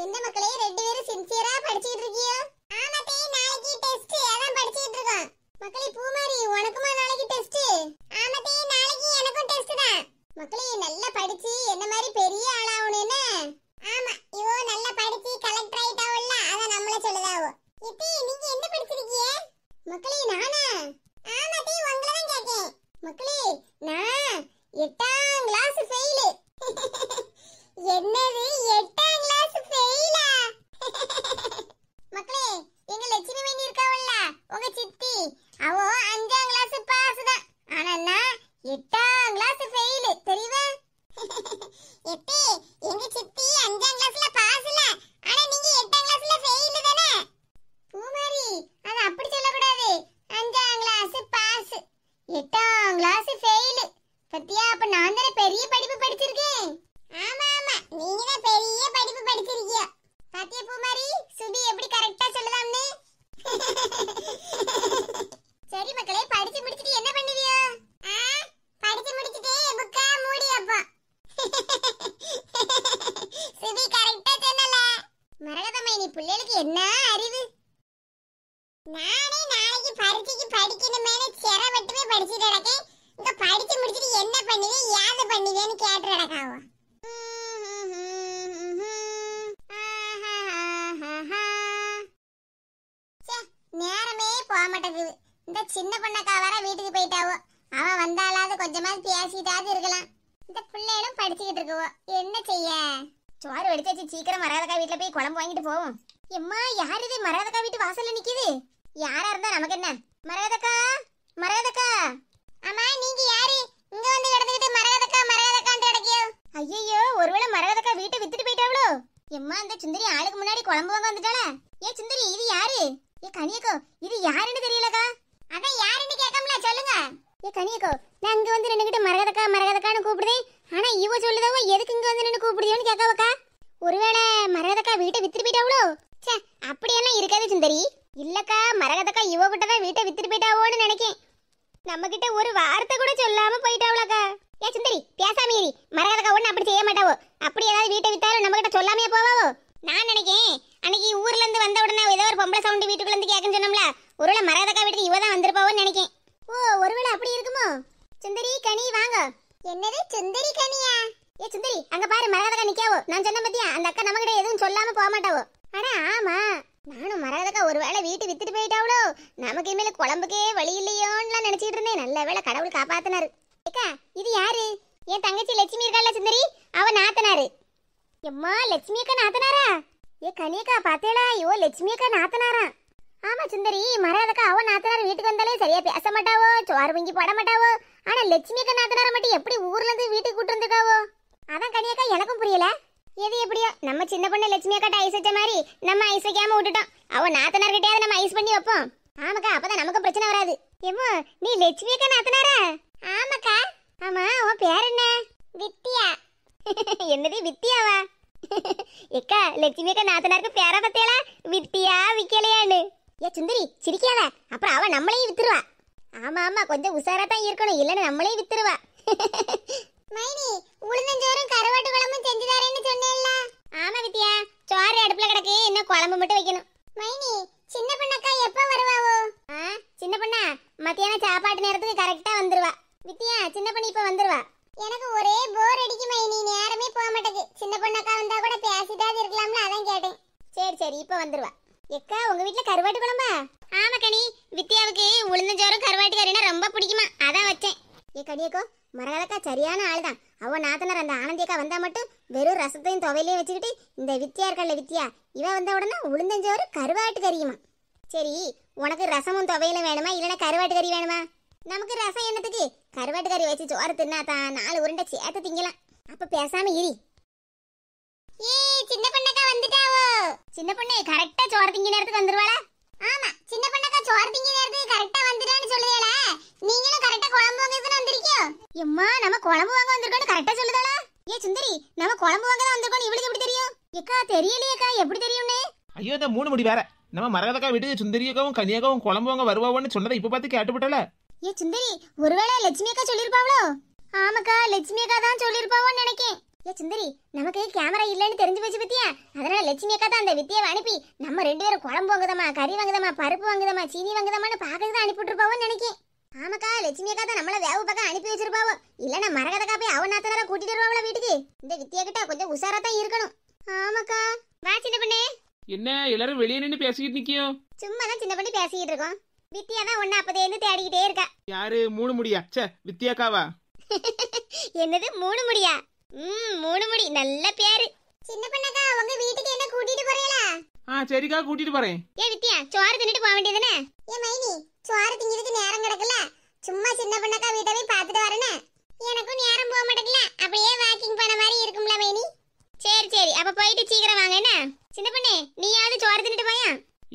என்ன மக்களே ரெண்டு பேரும் சின்சியரா படிச்சிட்டு இருக்கியோ ஆமா தே நாளைக்கு டெஸ்ட் அதான் படிச்சிட்டு இருக்கோம் மக்களே பூமாரி உனக்குமா நாளைக்கு டெஸ்ட் ஆமா தே நாளைக்கு எனக்கும் டெஸ்ட் தான் மக்களே நல்லா படிச்சு என்ன மாதிரி பெரிய ஆளாகணும்னு ஆமா இவோ நல்லா படிச்சு கலெக்டர் ஆயிட்டாவுல்ல நம்மள சொல்லுதாவோ இப்ப நீங்க என்ன படிச்சிருக்கீங்க மக்களே நானா ஆமா தே உங்களை தான் மக்களே நான் எட்டாம் கிளாஸ் ஃபெயில் என்னது எட்டாம் கிளாஸ் ஃபெயிலா மக்களே எங்க லட்சுமி மீன் இருக்காவல்ல உங்க சித்தி அவ அஞ்சாம் கிளாஸ் பாஸ் தான் ஆனா எட்டாம் கிளாஸ் ஃபெயில் தெரியுமா எப்பே எங்க சித்தி அஞ்சாம் கிளாஸ்ல பாஸ்ல ஆனா நீங்க எட்டாம் கிளாஸ்ல ஃபெயில் தானே பூமாரி அது அப்படி சொல்லக்கூடாது அஞ்சாம் கிளாஸ் பாஸ் எட்டாம் கிளாஸ் ஃபெயில் பத்தியா அப்ப நான் தானே பெரிய படிப்பு படிச்சிருக்கேன் ஆமா நீங்க பெரிய படிப்பு படிச்சிருக்கீங்க பாத்திய பூமாரி சுபி எப்படி கரெக்டா சொல்லலாம்னு சரி மக்களே படிச்சு முடிச்சிட்டு என்ன பண்ணுவியோ படிச்சு முடிச்சிட்டு புக்கா மூடி அப்பா சுபி கரெக்டா சொன்னல மரகதம்மா நீ பிள்ளைகளுக்கு என்ன அறிவு நானே நாளைக்கு பரீட்சைக்கு படிக்கணுமேனு சிரமட்டுமே படிச்சுட்டு கிடக்கேன் இங்க படிச்சு முடிச்சிட்டு என்ன பண்ணுவேன் யாது பண்ணுவேன்னு கேட்டு கிடக்காவோ மாட்டேங்குது இந்த சின்ன பொண்ணக்கா வர வீட்டுக்கு போயிட்டாவோ அவ வந்தாலாவது கொஞ்சமாவது பேசிட்டாவது இருக்கலாம் இந்த பிள்ளைகளும் படிச்சுக்கிட்டு இருக்குவோ என்ன செய்ய சோறு வெடிச்சாச்சு சீக்கிரம் மராதக்கா வீட்டுல போய் குழம்பு வாங்கிட்டு போவோம் எம்மா யாரு இது மராதக்கா வீட்டு வாசல்ல நிக்குது யாரா இருந்தா நமக்கு என்ன மராதக்கா மராதக்கா அம்மா நீங்க யாரு இங்க வந்து கிடந்துகிட்டு மரகதக்கா மரகதக்கான்னு கிடக்கியோ ஐயோ ஒருவேளை மரகதக்கா வீட்டை வித்துட்டு போயிட்டாவளோ எம்மா அந்த சுந்தரி ஆளுக்கு முன்னாடி குழம்பு வாங்க வந்துட்டாளே கனியக்கோ இது யாருன்னு தெரியலக்கா அதான் யாருன்னு கேட்காமல சொல்லுங்க ஏ கனியக்கோ நான் இங்க வந்து நின்னுகிட்டு மரகதக்கா மரகதக்கான்னு கூப்பிடுதேன் ஆனா இவ சொல்லுதவோ எதுக்கு இங்க வந்து நின்னு கூப்பிடுதியோன்னு கேட்காவக்கா ஒருவேளை மரகதக்கா வீட்டை வித்துட்டு போயிட்டாவளோ சே அப்படியெல்லாம் இருக்காது சுந்தரி இல்லக்கா மரகதக்கா இவ கிட்ட தான் வீட்டை வித்துட்டு போயிட்டாவோன்னு நினைக்கேன் நம்ம கிட்ட ஒரு வார்த்தை கூட சொல்லாம போயிட்டாவளாக்கா ஏ சுந்தரி பேசாம இரு மரகதக்கா ஒண்ணு அப்படி செய்ய மாட்டாவோ அப்படி ஏதாவது வீட்டை வித்தாலும் நம்ம கிட்ட சொல்லாமே போவாவோ நான் நினைக்கேன் அன்னைக்கு ஊர்ல இருந்து வந்த உடனே ஏதோ ஒரு பொம்பளை சவுண்ட் வீட்டுக்குள்ள இருந்து கேக்குன்னு சொன்னோம்ல ஒருவேளை மரகதக்கா வீட்டுக்கு இவ தான் வந்திருப்பாவோன்னு நினைக்கேன் ஓ ஒருவேளை அப்படி இருக்குமோ சுந்தரி கனி வாங்க என்னது சுந்தரி கனியா ஏ சுந்தரி அங்க பாரு மரகதக்கா நிக்காவோ நான் சொன்ன பத்தியா அந்த அக்கா நம்ம கிட்ட எதுவும் சொல்லாம போக மாட்டாவோ அட ஆமா நானும் மரகதக்கா ஒருவேளை வீட்டு வித்துட்டு போயிட்டாவளோ நமக்கு இனிமேல் குழம்புக்கே வழி இல்லையோன்னு நினைச்சிட்டு இருந்தேன் நல்ல வேளை கடவுள் காப்பாத்தினாரு ஏக்கா இது யாரு என் தங்கச்சி லட்சுமி இருக்கால சுந்தரி அவ நாத்தனாரு எம்மா லட்சுமி அக்கா நாத்தனாரா ஏ கனியக்கா பார்த்தேடா ஐயோ லட்சுமி அக்கா நாத்தனாரா ஆமா சுந்தரி மராதக்கா அவன் நாத்தனார் வீட்டுக்கு வந்தாலே சரியா பேச மாட்டாவோ சோறு வங்கி போட மாட்டாவோ ஆனா லட்சுமி அக்கா நாத்தனார மட்டும் எப்படி ஊர்ல இருந்து வீட்டுக்கு கூட்டு வந்துருக்காவோ அதான் கனியக்கா எனக்கும் புரியல எது எப்படியோ நம்ம சின்ன பொண்ணு லட்சுமி அக்காட்ட ஐஸ் வச்ச மாதிரி நம்ம ஐஸ் வைக்காம விட்டுட்டோம் அவ நாத்தனார்கிட்டயாவது நம்ம ஐஸ் பண்ணி வைப்போம் ஆமாக்கா அப்பதான் நமக்கு பிரச்சனை வராது ஏமோ நீ லட்சுமி அக்கா நாத்தனாரா ஆமாக்கா ஆமா உன் பேர் என்ன வித்தியா என்னது வித்தியாவா ஏக்கா லட்சுமி அக்கா நாத்தனாருக்கு பேர பத்தியால வித்தியா விக்கலையான்னு ஏ சுந்தரி சிரிக்காத அப்புறம் அவ நம்மளையும் வித்துருவா ஆமா ஆமா கொஞ்சம் உஷாரா தான் இருக்கணும் இல்லைன்னு நம்மளையும் வித்துருவா மைனி உளுந்தஞ்சோறும் கருவாட்டு குழம்பும் செஞ்சு தரேன்னு சொன்னேல்ல ஆமா வித்யா சோறு அடுப்புல கிடக்கு இன்னும் குழம்பு மட்டும் வைக்கணும் மைனி சின்ன பொண்ணக்கா எப்போ வருவாவோ சின்ன பொண்ணா மத்தியானம் சாப்பாட்டு நேரத்துக்கு கடியக்கோ மரகதக்கா சரியான ஆள் தான் அவ நாத்தனார் அந்த ஆனந்தியக்கா வந்தா மட்டும் வெறும் ரசத்தையும் துவையிலையும் வச்சுக்கிட்டு இந்த வித்தியா இருக்கல்ல வித்தியா இவ வந்த உடனே உளுந்தஞ்சோறு கருவாட்டு கறியுமா சரி உனக்கு ரசமும் துவையிலும் வேணுமா இல்லைன்னா கருவாட்டு கறி வேணுமா நமக்கு ரசம் என்னத்துக்கு கருவாட்டு கறி வச்சு சோறு தின்னா நாலு உருண்டை சேர்த்து திங்கலாம் அப்ப பேசாம இரு ஏ சின்ன பொண்ணக்கா வந்துட்டாவோ சின்ன பொண்ணு கரெக்டா சோறு திங்க நேரத்துக்கு வந்துருவாளா ஆமா சின்ன பொண்ணக்கா சோறு திங்க நேரத்துக்கு கரெக்டா சொல்லுதேல கரெக்டா குழம்பு வாங்க தான் வந்திருக்கியோ எம்மா நம்ம குழம்பு வாங்க வந்திருக்கோம் கரெக்டா சொல்லுதாளா ஏ சுந்தரி நம்ம குழம்பு வாங்க வந்திருக்கோம் இவளுக்கு எப்படி தெரியும் ஏக்கா தெரியலையேக்கா எப்படி தெரியும்னே ஐயோ இந்த மூணு முடி வேற நம்ம மரகதக்கா வீட்டுக்கு சுந்தரியக்காவும் கனியாக்காவும் குழம்பு வாங்க வருவாவோன்னு சொன்னதை இப்ப பார்த்து கேட்டுவிட்டல ஏ சுந்தரி ஒருவேளை லட்சுமி அக்கா சொல்லியிருப்பாவளோ ஆமாக்கா லட்சுமி அக்கா தான் நினைக்கேன் ஏ சுந்தரி நமக்கு கேமரா இல்லைன்னு தெரிஞ்சு போச்சு பத்தியா அதனால லட்சுமி அக்கா தான் அந்த வித்தியை அனுப்பி நம்ம ரெண்டு பேரும் குழம்பு வாங்குதமா கறி வாங்குதமா பருப்பு வாங்குதமா சீனி வாங்குதமான்னு பார்க்கறது தான் அனுப்பிட்டுருப்பாவோன்னு நினைக்கேன் ஆமாக்கா லட்சுமி அக்கா தான் நம்மள வேவு பக்கம் அனுப்பி வச்சிருப்பாவோ இல்லைன்னா மரகத காப்பி அவன் நாத்தனார கூட்டிட்டு வருவாங்கள வீட்டுக்கு இந்த வித்தியா கிட்ட கொஞ்சம் உஷாரா தான் இருக்கணும் ஆமாக்கா வா சின்ன பண்ணே என்ன எல்லாரும் வெளியே நின்று பேசிக்கிட்டு நிக்கியோ சும்மா தான் சின்ன பண்ணி பேசிக்கிட்டு இருக்கோம் வித்தியா தான் ஒண்ணு அப்பதே இருந்து தேடிக்கிட்டே இருக்கா யாரு மூணு முடியா சே வித்தியாக்காவா என்னது மூணு முடியா ம் மூணு முடி நல்ல பேரு சின்ன பண்ணக்கா உங்க வீட்டுக்கு என்ன கூட்டிட்டு போறீங்களா ஆ சரிக்கா கூட்டிட்டு போறேன் ஏ வித்யா சோறு தின்னுட்டு போக வேண்டியதுனே ஏ மைனி சோறு திங்கிறதுக்கு நேரம் கிடக்கல சும்மா சின்ன பண்ணக்கா வீட்டை போய் பார்த்துட்டு வரேனே எனக்கும் நேரம் போக மாட்டேங்கல அப்படியே வாக்கிங் பண்ண மாதிரி இருக்கும்ல மைனி சரி சரி அப்ப போயிட்டு சீக்கிரம் வாங்க என்ன சின்ன பண்ணே நீயாவது சோறு தின்னுட்டு போயா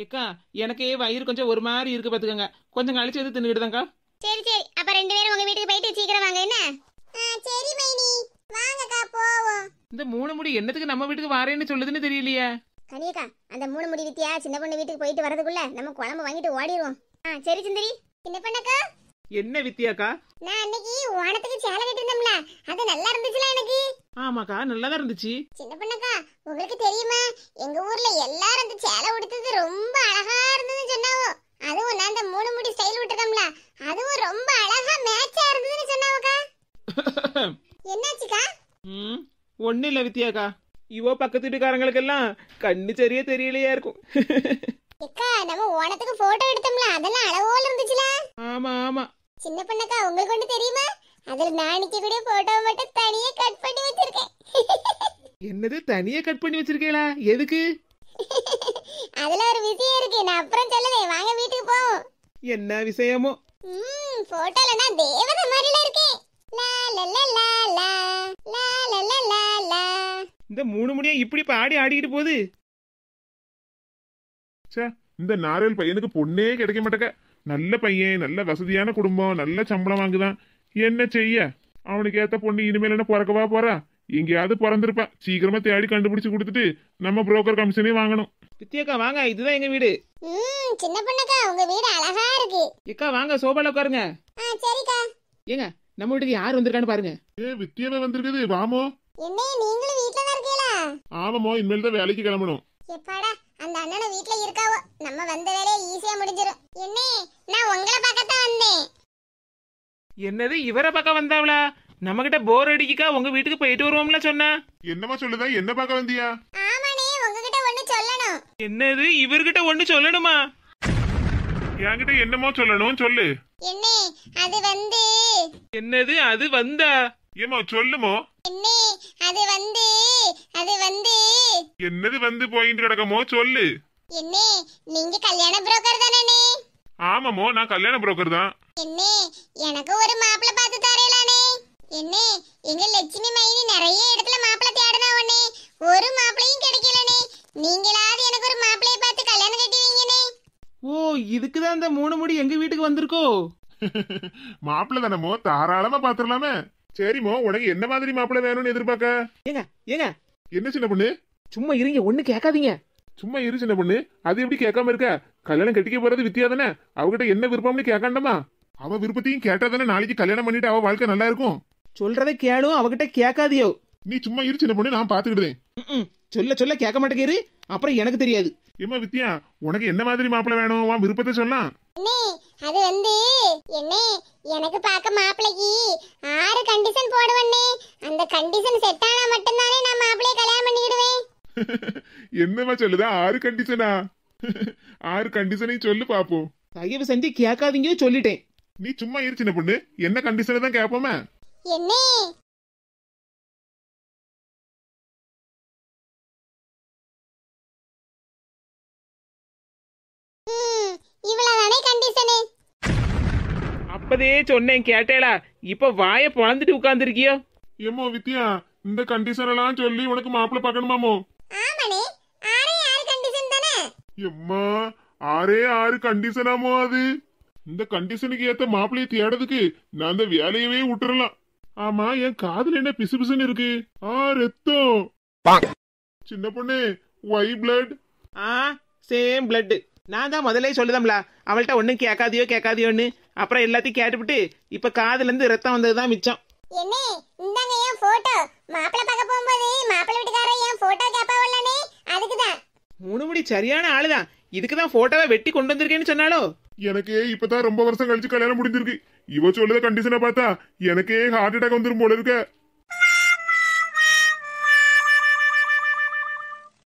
ஏக்கா எனக்கு வயிறு கொஞ்சம் ஒரு மாதிரி இருக்கு பாத்துக்கங்க கொஞ்சம் கழிச்சு எது தின்னுக்கிட்டுதாங்க்கா சரி சரி அப்ப ரெண்டு பேரும் உங்க வீட்டுக்கு போயிட்டு சீக்கிரம் வாங்க என்ன சரி மைனி வாங்கக்கா போவோம் இந்த மூணு முடி என்னத்துக்கு நம்ம வீட்டுக்கு வாரேன்னு சொல்லுதுன்னு தெரியலையே கனியக்கா அந்த மூணு முடி வித்தியா சின்ன பொண்ணு வீட்டுக்கு போயிட்டு வரதுக்குள்ள நம்ம குழம்பு வாங்கிட்டு ஓடிடுவோம் ஆ சரி சுந்தரி சின்ன பொண்ணக்கா என்ன வித்தியாக்கா நான் அன்னைக்கு ஓணத்துக்கு சேலை கட்டிருந்தோம்ல அது நல்லா இருந்துச்சுல எனக்கு ஆமாக்கா நல்லா தான் இருந்துச்சு சின்ன பொண்ணக்கா உங்களுக்கு தெரியுமா எங்க ஊர்ல எல்லாரும் அந்த சேலை உடுத்தது ரொம்ப அழகா இருந்ததுன்னு சொன்னாவோ அதுவும் நான் அந்த மூணு முடி ஸ்டைல் விட்டுருக்கோம்ல அதுவும் ரொம்ப அழகா மேட்சா இருந்ததுன்னு சொன்னாவக்கா என்ன ஒன்றும் இல்லை வித்யாக்கா இவோ பக்கத்து வீட்டுக்காரங்களுக்கெல்லாம் கண்ணு சரியே தெரியலையா இருக்கும் அக்கா நம்ம ஓணத்துக்கு போட்டோ எடுத்தோம்ல அதெல்லாம் அளவோல இருந்துச்சுல ஆமா ஆமா சின்ன பொண்ணக்கா உங்களுக்கு ஒன்று தெரியுமா அதுல நான் நிக்க கூட போட்டோ மட்டும் தனியே கட் பண்ணி வச்சிருக்கேன் என்னது தனியே கட் பண்ணி வச்சிருக்கீங்களா எதுக்கு அதுல ஒரு விஷயம் இருக்கு நான் அப்புறம் சொல்லுவேன் வாங்க வீட்டுக்கு போவோம் என்ன விஷயமோ ம் போட்டோல நான் தேவதை மாதிரி இந்த மூணு முடியா இப்படி பாடி ஆடிக்கிட்டு போகுது சே இந்த நாரல் பையனுக்கு பொண்ணே கிடைக்க மாட்டேக்க நல்ல பையன் நல்ல வசதியான குடும்பம் நல்ல சம்பளம் வாங்குதான் என்ன செய்ய அவனுக்கு ஏத்த பொண்ணு இனிமேல் என்ன பிறக்கவா போறா எங்கேயாவது பிறந்திருப்பா சீக்கிரமா தேடி கண்டுபிடிச்சு கொடுத்துட்டு நம்ம புரோக்கர் கமிஷனே வாங்கணும் பித்தியக்கா வாங்க இதுதான் எங்க வீடு சின்ன பொண்ணுக்கா உங்க வீடு அழகா இருக்கு இக்கா வாங்க சோபால உட்காருங்க ஏங்க நம்ம வீட்டுக்கு யார் வந்திருக்கான்னு பாருங்க ஏ வித்தியாவே வந்திருக்குது வாமோ என்ன நீங்களும் வீட்ல தான் இருக்கீங்களா ஆமாமோ இனிமேல் தான் வேலைக்கு கிளம்பணும் எப்பாடா அந்த அண்ணன வீட்ல இருக்காவோ நம்ம வந்த வேலையை ஈஸியா முடிஞ்சிரும் என்ன நான் உங்களை பார்க்க தான் வந்தேன் என்னது இவரை பார்க்க வந்தாவளா நம்ம கிட்ட போர் அடிக்கா உங்க வீட்டுக்கு போயிட்டு வருவோம்ல சொன்னா என்னமா சொல்லுதா என்ன பார்க்க வந்தியா ஆமாண்ணே உங்ககிட்ட ஒண்ணு சொல்லணும் என்னது இவர்கிட்ட ஒண்ணு சொல்லணுமா என்கிட்ட என்னமோ சொல்லணும் சொல்லு என்ன அது வந்து என்னது அது வந்தா ஏமா சொல்லுமோ என்னே அது வந்து அது வந்து என்னது வந்து போயிட்டு கிடக்கமோ சொல்லு என்ன நீங்க கல்யாண புரோக்கர் தானே ஆமாமோ நான் கல்யாண புரோக்கர் தான் என்னே எனக்கு ஒரு மாப்பிள பார்த்து தரேலானே என்ன எங்க லட்சுமி மைனி நிறைய இடத்துல மாப்பிள்ள தேடனா ஒண்ணே ஒரு மாப்பிளையும் கிடைக்கலனே நீங்களாவது எனக்கு ஒரு மாப்பிளைய பார்த்து கல்யாணம் கட்டுவீங்கனே ஓ இதுக்கு தான் அந்த மூணு முடி எங்க வீட்டுக்கு வந்திருக்கோ மாப்பிள்ள தானமோ தாராளமா பாத்துடலாமே சரிமோ உனக்கு என்ன மாதிரி மாப்பிள்ள வேணும்னு எதிர்பார்க்க ஏங்க ஏங்க என்ன சின்ன பொண்ணு சும்மா இருங்க ஒண்ணு கேட்காதீங்க சும்மா இரு சின்ன பொண்ணு அது எப்படி கேட்காம இருக்க கல்யாணம் கட்டிக்க போறது வித்தியா தானே அவகிட்ட என்ன விருப்பம்னு கேட்காண்டமா அவ விருப்பத்தையும் கேட்டா தானே நாளைக்கு கல்யாணம் பண்ணிட்டு அவ வாழ்க்கை நல்லா இருக்கும் சொல்றத கேளும் அவகிட்ட கேட்காதியோ நீ சும்மா இரு சின்ன பொண்ணு நான் பாத்துக்கிட்டேன் சொல்ல சொல்ல கேட்க மாட்டேங்கிறீ அப்புறம் எனக்கு தெரியாது ஏமா வித்யா உனக்கு என்ன மாதிரி மாப்பிள்ள வேணும் உன் விருப்பத்தை சொன்னா அண்ணே அது வந்து என்னே எனக்கு பார்க்க மாப்பிள்ளைக்கு ஆறு கண்டிஷன் போடுவண்ணே அந்த கண்டிஷன் செட் ஆனா மட்டும்தானே நான் மாப்பிள்ளைய கல்யாணம் பண்ணிடுவேன் என்னமா சொல்லுதா ஆறு கண்டிஷனா ஆறு கண்டிஷனையும் சொல்லு பாப்போம் தயவு செஞ்சு கேட்காதீங்க சொல்லிட்டேன் நீ சும்மா இரு பொண்ணு என்ன கண்டிஷனை தான் கேட்போமே என்னே கணேசனே அப்பதே சொன்னேன் கேட்டேலா இப்ப வாய பொழந்துட்டு உட்கார்ந்துருக்கியோ ஏமோ வித்யா இந்த கண்டிஷன் எல்லாம் சொல்லி உனக்கு மாப்பிள்ள பார்க்கணுமாமோ ஆமாடே ஆறே ஆறு கண்டிஷன் தானே எம்மா ஆறே ஆறு கண்டிஷனாமோ அது இந்த கண்டிஷனுக்கு ஏத்த மாப்பிள்ளைய தேடதுக்கு நான் அந்த வேலையவே விட்டுறலாம் ஆமா என் காதுல என்ன பிசு பிசுன்னு இருக்கு ஆ ரத்தம் சின்ன பொண்ணு ஒய் பிளட் ஆ சேம் பிளட் நான் தான் முதல்ல சொல்லுதம்ல அவள்கிட்ட ஒன்றும் கேட்காதியோ கேட்காதியோன்னு அப்புறம் எல்லாத்தையும் கேட்டுவிட்டு இப்போ காதுலேருந்து ரத்தம் வந்ததுதான் மிச்சம் சரியான ஆளு தான் இதுக்கு தான் வெட்டி கொண்டு எனக்கு ரொம்ப வருஷம் கல்யாணம் முடிஞ்சிருக்கு சொல்லுத கண்டிஷனை பார்த்தா எனக்கே ஹார்ட் அட்டாக் வந்துடும் போல இருக்க